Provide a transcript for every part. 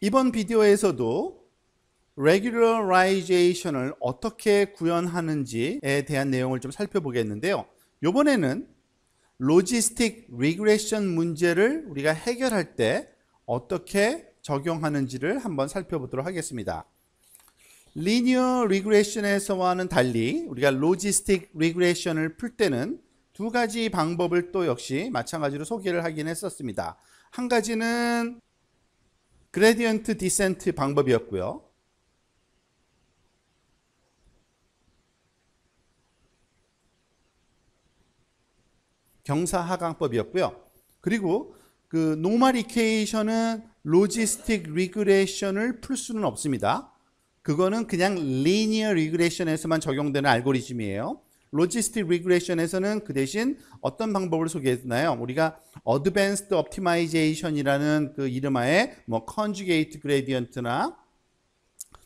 이번 비디오에서도 regularization을 어떻게 구현하는지에 대한 내용을 좀 살펴보겠는데요. 이번에는 logistic regression 문제를 우리가 해결할 때 어떻게 적용하는지를 한번 살펴보도록 하겠습니다. linear e r g r e s s i o n 에서와는 달리 우리가 logistic r e g r e s s i o n 을풀 때는 두 가지 방법을 또 역시 마찬가지로 소개를 하긴 했었습니다. 한 가지는 그레디언트 디센트 방법이었고요. 경사 하강법이었고요. 그리고 그 노멀 이케이션은 로지스틱 리그레이션을 풀 수는 없습니다. 그거는 그냥 리니어 리그레이션에서만 적용되는 알고리즘이에요. 로지스틱 리그레이션에서는 그 대신 어떤 방법을 소개했나요? 우리가 어드밴스드 옵티마이제이션이라는 그 이름하에 뭐 컨주게이트 그레디언트나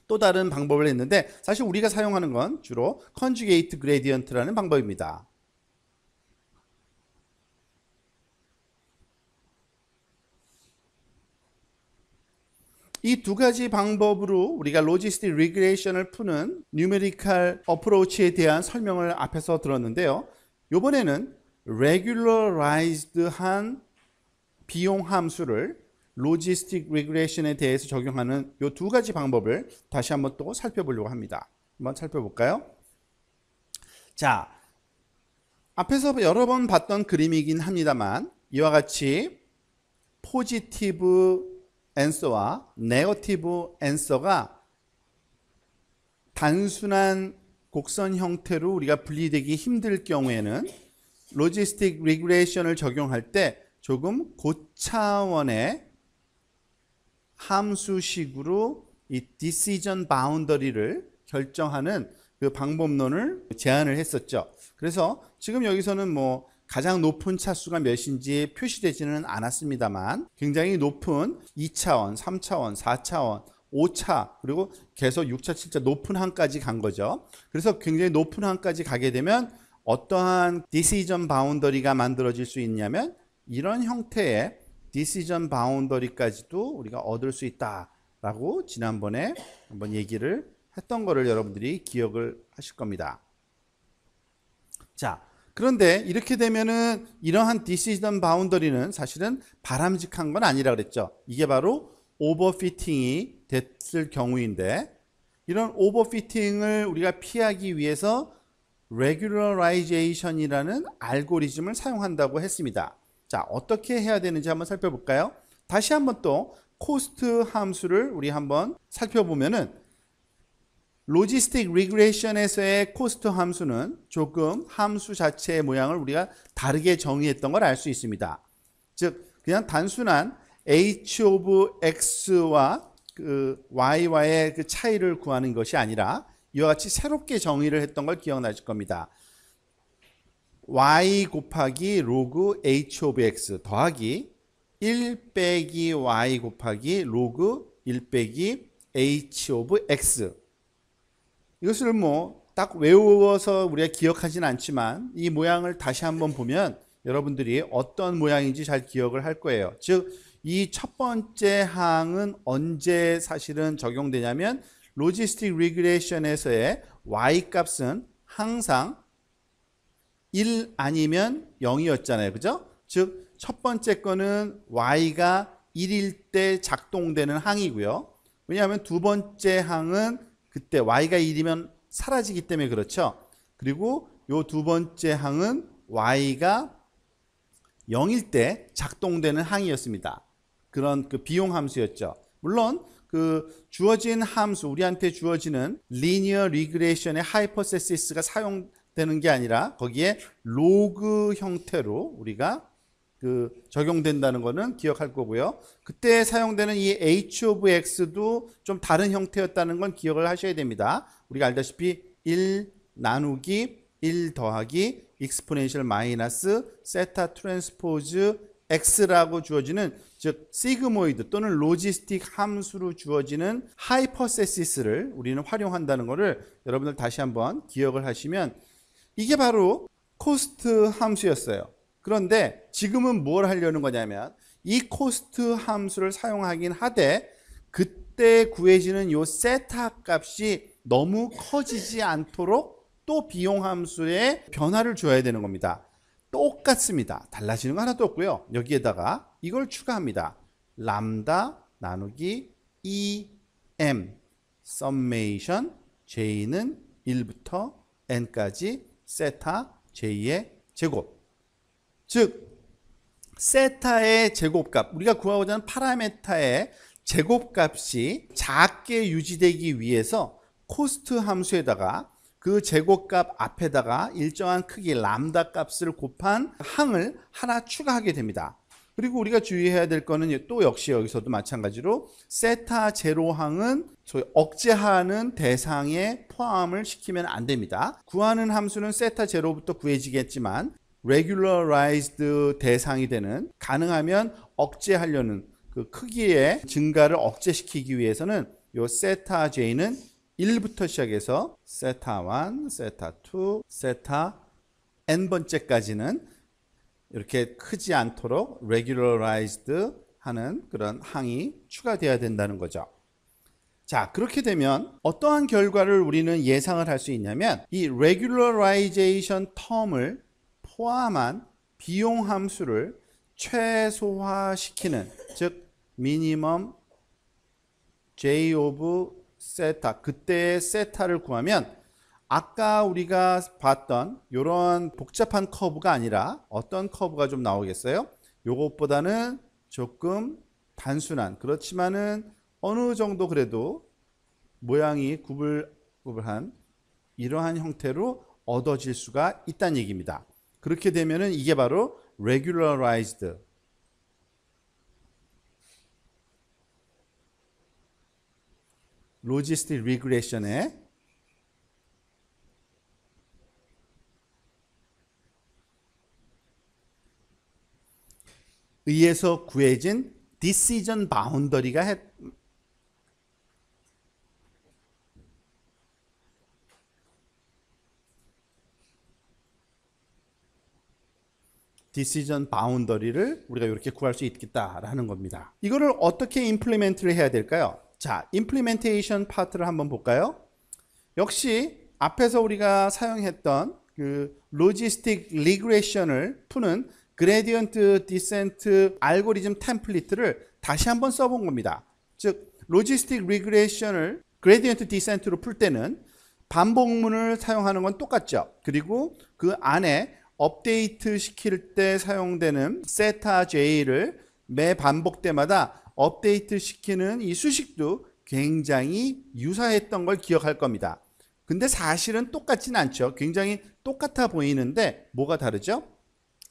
또 다른 방법을 했는데 사실 우리가 사용하는 건 주로 컨주게이트 그레디언트라는 방법입니다. 이두 가지 방법으로 우리가 로지스틱 리그레이션을 푸는 뉴메리칼 어프로치에 대한 설명을 앞에서 들었는데요. 이번에는 regularized한 비용 함수를 로지스틱 리그레이션에 대해서 적용하는 이두 가지 방법을 다시 한번 또 살펴보려고 합니다. 한번 살펴볼까요? 자, 앞에서 여러 번 봤던 그림이긴 합니다만 이와 같이 포지티브 answer와 negative answer가 단순한 곡선 형태로 우리가 분리되기 힘들 경우에는 로지스틱 리그레이션을 적용할 때 조금 고차원의 함수식으로 이 디시전 바운더리를 결정하는 그 방법론을 제안을 했었죠. 그래서 지금 여기서는 뭐 가장 높은 차수가 몇인지 표시되지는 않았습니다만 굉장히 높은 2차원, 3차원, 4차원, 5차 그리고 계속 6차, 7차 높은 항까지 간 거죠. 그래서 굉장히 높은 항까지 가게 되면 어떠한 디시전 바운더리가 만들어질 수 있냐면 이런 형태의 디시전 바운더리까지도 우리가 얻을 수 있다라고 지난번에 한번 얘기를 했던 거를 여러분들이 기억을 하실 겁니다. 자, 그런데 이렇게 되면은 이러한 디시전 바운더리는 사실은 바람직한 건 아니라 그랬죠. 이게 바로 오버피팅이 됐을 경우인데 이런 오버피팅을 우리가 피하기 위해서 regularization이라는 알고리즘을 사용한다고 했습니다. 자, 어떻게 해야 되는지 한번 살펴볼까요? 다시 한번 또 코스트 함수를 우리 한번 살펴보면은 로지스틱 리그레이션에서의 코스트 함수는 조금 함수 자체의 모양을 우리가 다르게 정의했던 걸 알 수 있습니다. 즉 그냥 단순한 h of x와 그 y와의 그 차이를 구하는 것이 아니라 이와 같이 새롭게 정의를 했던 걸 기억나실 겁니다. y 곱하기 로그 h of x 더하기 1 빼기 y 곱하기 로그 1 빼기 h of x 이것을 뭐 딱 외워서 우리가 기억하진 않지만 이 모양을 다시 한번 보면 여러분들이 어떤 모양인지 잘 기억을 할 거예요. 즉 이 첫 번째 항은 언제 사실은 적용되냐면 로지스틱 리그레이션에서의 y 값은 항상 1 아니면 0이었잖아요. 그죠? 즉 첫 번째 거는 y가 1일 때 작동되는 항이고요. 왜냐하면 두 번째 항은 그때 y가 1이면 사라지기 때문에 그렇죠. 그리고 요 두 번째 항은 y가 0일 때 작동되는 항이었습니다. 그런 그 비용 함수였죠. 물론 그 주어진 함수 우리한테 주어지는 리니어 리그레이션의 하이퍼세시스가 사용되는 게 아니라 거기에 로그 형태로 우리가 그 적용된다는 것은 기억할 거고요. 그때 사용되는 이 h of x도 좀 다른 형태였다는 건 기억을 하셔야 됩니다. 우리가 알다시피 1 나누기 1 더하기 익스포넨셜 마이너스 세타 트랜스포즈 x라고 주어지는 즉 시그모이드 또는 로지스틱 함수로 주어지는 하이퍼세시스를 우리는 활용한다는 것을 여러분들 다시 한번 기억을 하시면 이게 바로 코스트 함수였어요. 그런데 지금은 뭘 하려는 거냐면 이 코스트 함수를 사용하긴 하되 그때 구해지는 요 세타 값이 너무 커지지 않도록 또 비용 함수에 변화를 줘야 되는 겁니다. 똑같습니다. 달라지는 거 하나도 없고요. 여기에다가 이걸 추가합니다. 람다 나누기 em summation j는 1부터 n까지 세타 j의 제곱 즉 세타의 제곱값 우리가 구하고자 하는 파라메타의 제곱값이 작게 유지되기 위해서 코스트 함수에다가 그 제곱값 앞에다가 일정한 크기 람다 값을 곱한 항을 하나 추가하게 됩니다. 그리고 우리가 주의해야 될 거는 또 역시 여기서도 마찬가지로 세타 제로 항은 소위 억제하는 대상에 포함을 시키면 안 됩니다. 구하는 함수는 세타 제로부터 구해지겠지만 regularized 대상이 되는 가능하면 억제하려는 그 크기의 증가를 억제시키기 위해서는 요 세타 j는 1부터 시작해서 세타 1, 세타 2, 세타 n 번째까지는 이렇게 크지 않도록 regularized 하는 그런 항이 추가되어야 된다는 거죠. 자 그렇게 되면 어떠한 결과를 우리는 예상을 할 수 있냐면 이 regularization term을 포함한 비용 함수를 최소화시키는 즉 미니멈 j of 세타 그때의 세타를 구하면 아까 우리가 봤던 이런 복잡한 커브가 아니라 어떤 커브가 좀 나오겠어요? 요것보다는 조금 단순한 그렇지만은 어느 정도 그래도 모양이 구불구불한 이러한 형태로 얻어질 수가 있다는 얘기입니다. 그렇게 되면은 이게 바로 regularized 로지스틱 리그레션의 의해서 구해진 디시전 바운더리가 디시전 바운더리를 우리가 이렇게 구할 수 있겠다라는 겁니다. 이거를 어떻게 임플리멘트를 해야 될까요? 자, 임플리멘테이션 파트를 한번 볼까요? 역시 앞에서 우리가 사용했던 그 로지스틱 리그레션을 푸는 그레디언트 디센트 알고리즘 템플릿을 다시 한번 써본 겁니다. 즉 로지스틱 리그레션을 그레디언트 디센트로 풀 때는 반복문을 사용하는 건 똑같죠. 그리고 그 안에 업데이트 시킬 때 사용되는 세타 j를 매 반복 때마다 업데이트 시키는 이 수식도 굉장히 유사했던 걸 기억할 겁니다. 근데 사실은 똑같진 않죠. 굉장히 똑같아 보이는데 뭐가 다르죠?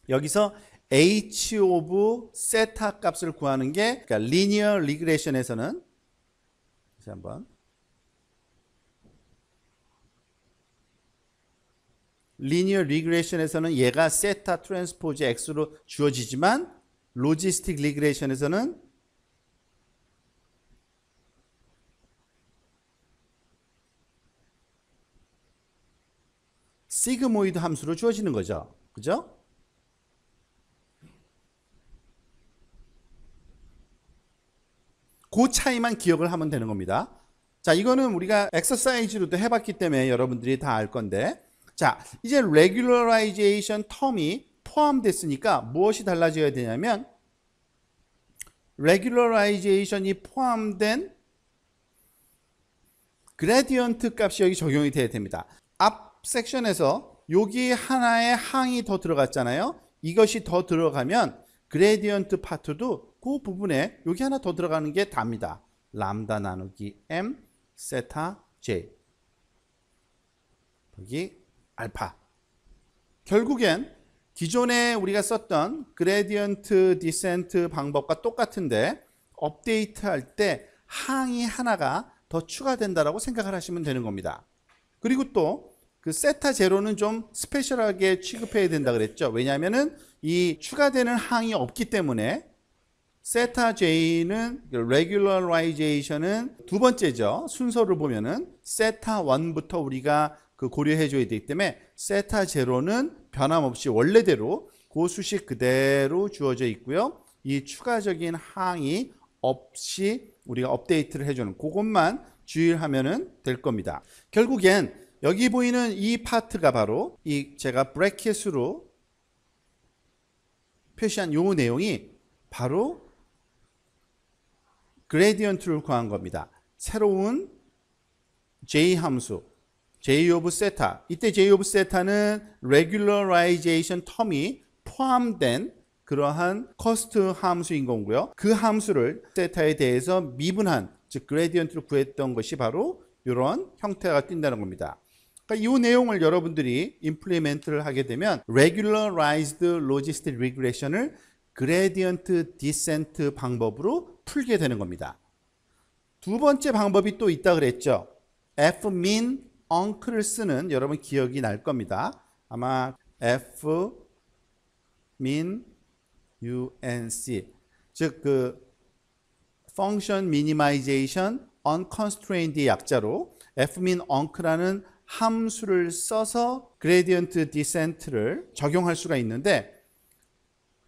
여기서 h of 세타 값을 구하는 게 그러니까 linear r 니어 리그레션에서는 다시 한번 리니어 리그레이션에서는 얘가 세타 트랜스포즈 x로 주어지지만 로지스틱 리그레이션에서는 시그모이드 함수로 주어지는 거죠. 그죠? 그 차이만 기억을 하면 되는 겁니다. 자, 이거는 우리가 엑서사이즈로도 해봤기 때문에 여러분들이 다 알 건데 자, 이제 regularization 텀이 포함됐으니까 무엇이 달라져야 되냐면 regularization이 포함된 gradient 값이 여기 적용이 돼야 됩니다. 앞 섹션에서 여기 하나의 항이 더 들어갔잖아요. 이것이 더 들어가면 gradient 파트도 그 부분에 여기 하나 더 들어가는 게 답니다. 람다 나누기 m 세타 j 여기 알파. 결국엔 기존에 우리가 썼던 그레디언트 디센트 방법과 똑같은데 업데이트할 때 항이 하나가 더 추가된다라고 생각을 하시면 되는 겁니다. 그리고 또 그 세타 제로는 좀 스페셜하게 취급해야 된다 그랬죠. 왜냐하면은 이 추가되는 항이 없기 때문에 세타 J는 그 regularization 은두 번째죠. 순서를 보면은 세타 1부터 우리가 그 고려해 줘야 되기 때문에 세타 제로는 변함없이 원래대로 고그 수식 그대로 주어져 있고요. 이 추가적인 항이 없이 우리가 업데이트를 해주는 그것만 주의하면 될 겁니다. 결국엔 여기 보이는 이 파트가 바로 이 제가 브래켓으로 표시한 요 내용이 바로 그레디언트를 구한 겁니다. 새로운 J 함수 제이 오브 세타. 이때 제이 오브 세타는 regularization 텀이 포함된 그러한 커스트 함수인 거고요. 그 함수를 세타에 대해서 미분한 즉 g r a d i e n t 로 구했던 것이 바로 이런 형태가 뜬다는 겁니다. 그러니까 이 내용을 여러분들이 임플리멘트를 하게 되면 regularized logistic regression을 gradient descent 방법으로 풀게 되는 겁니다. 두 번째 방법이 또 있다 그랬죠. F m e n uncle을 쓰는 여러분 기억이 날 겁니다. 아마 F, min, unc 즉그 function minimization unconstrained의 약자로 fmin unc라는 함수를 써서 gradient descent를 적용할 수가 있는데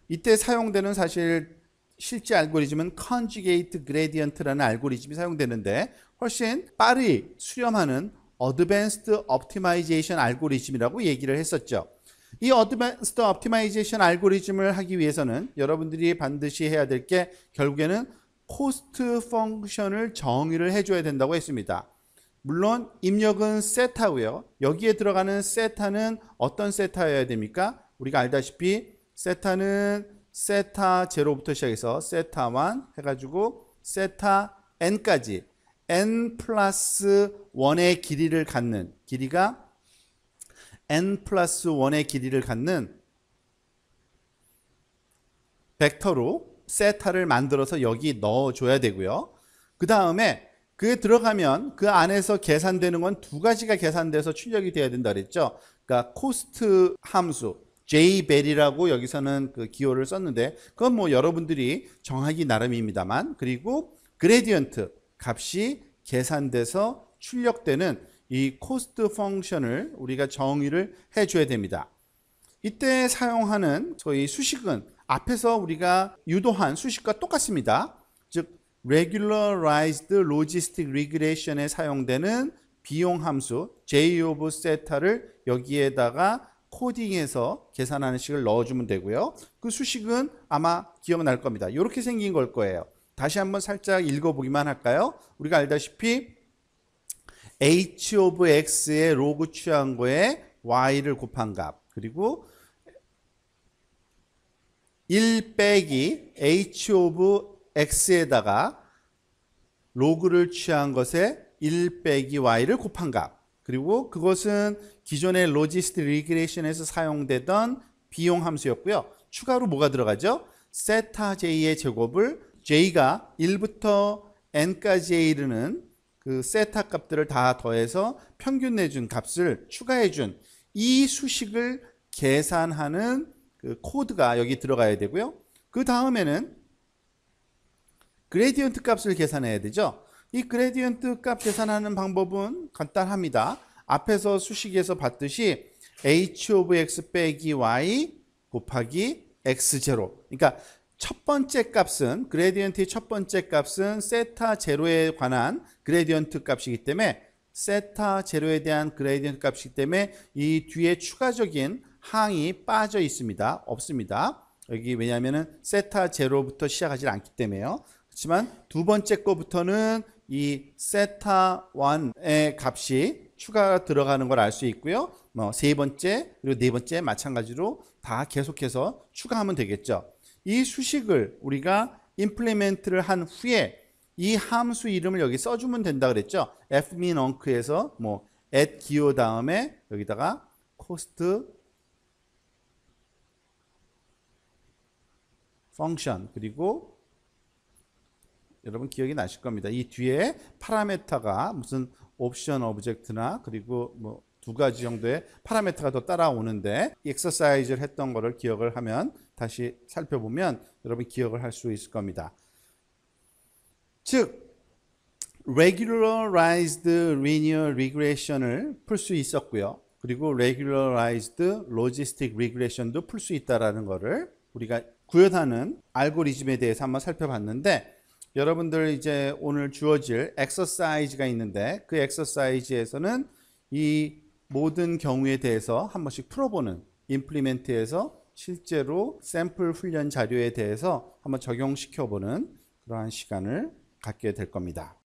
이때 사용되는 사실 실제 알고리즘은 conjugate gradient라는 알고리즘이 사용되는데 훨씬 빠르게 수렴하는 어드밴스드 옵티마이제이션 알고리즘이라고 얘기를 했었죠. 이 어드밴스드 옵티마이제이션 알고리즘을 하기 위해서는 여러분들이 반드시 해야 될 게 결국에는 코스트 펑션을 정의를 해줘야 된다고 했습니다. 물론 입력은 세타고요. 여기에 들어가는 세타는 어떤 세타여야 됩니까? 우리가 알다시피 세타는 세타 제로부터 시작해서 세타 1 해가지고 세타 n까지 n 플러스 1의 길이를 갖는 길이가 n 플러스 1의 길이를 갖는 벡터로 세타를 만들어서 여기 넣어줘야 되고요. 그 다음에 그 들어가면 그 안에서 계산되는 건 두 가지가 계산돼서 출력이 돼야 된다 그랬죠. 그러니까 코스트 함수 JBEL이라고 여기서는 그 기호를 썼는데 그건 뭐 여러분들이 정하기 나름입니다만 그리고 그레디언트 값이 계산돼서 출력되는 이 cost f u n c t i o n 을 우리가 정의를 해줘야 됩니다. 이때 사용하는 저희 수식은 앞에서 우리가 유도한 수식과 똑같습니다. 즉 regularized logistic regression에 사용되는 비용 함수 J of 세타를 여기에다가 코딩해서 계산하는 식을 넣어주면 되고요. 그 수식은 아마 기억날 겁니다. 이렇게 생긴 걸 거예요. 다시 한번 살짝 읽어보기만 할까요? 우리가 알다시피 h of x의 로그 취한 거에 y를 곱한 값 그리고 1 빼기 h of x에다가 로그를 취한 것에 1 빼기 y를 곱한 값 그리고 그것은 기존의 로지스트 리그레이션에서 사용되던 비용 함수였고요. 추가로 뭐가 들어가죠? 세타 j의 제곱을 j가 1부터 n까지에 이르는 그 세타 값들을 다 더해서 평균 내준 값을 추가해 준이 수식을 계산하는 그 코드가 여기 들어가야 되고요. 그 다음에는 그레디언트 값을 계산해야 되죠. 이 그레디언트 값 계산하는 방법은 간단합니다. 앞에서 수식에서 봤듯이 h of x 빼기 y 곱하기 x 0 그러니까 첫 번째 값은 그레디언트의 첫 번째 값은 세타 제로에 관한 그레디언트 값이기 때문에 세타 제로에 대한 그레디언트 값이기 때문에 이 뒤에 추가적인 항이 빠져 있습니다. 없습니다. 여기 왜냐하면 세타 제로부터 시작하지 않기 때문에요. 그렇지만 두 번째 거부터는 이 세타 1의 값이 추가 들어가는 걸 알 수 있고요. 뭐 세 번째 그리고 네 번째 마찬가지로 다 계속해서 추가하면 되겠죠. 이 수식을 우리가 implement를 한 후에 이 함수 이름을 여기 써주면 된다 그랬죠. fmin unc에서 뭐 at 기호 다음에 여기다가 cost function 그리고 여러분 기억이 나실 겁니다. 이 뒤에 파라메타가 무슨 옵션 오브젝트나 그리고 뭐 두 가지 정도의 파라메타가 더 따라오는데 엑서사이즈를 했던 거를 기억을 하면 다시 살펴보면 여러분 기억을 할 수 있을 겁니다. 즉 regularized linear regression을 풀 수 있었고요. 그리고 regularized logistic regression도 풀 수 있다라는 거를 우리가 구현하는 알고리즘에 대해서 한번 살펴봤는데 여러분들 이제 오늘 주어질 엑서사이즈가 있는데 그 엑서사이즈에서는 이 모든 경우에 대해서 한 번씩 풀어보는 임플리멘트에서 실제로 샘플 훈련 자료에 대해서 한번 적용시켜보는 그러한 시간을 갖게 될 겁니다.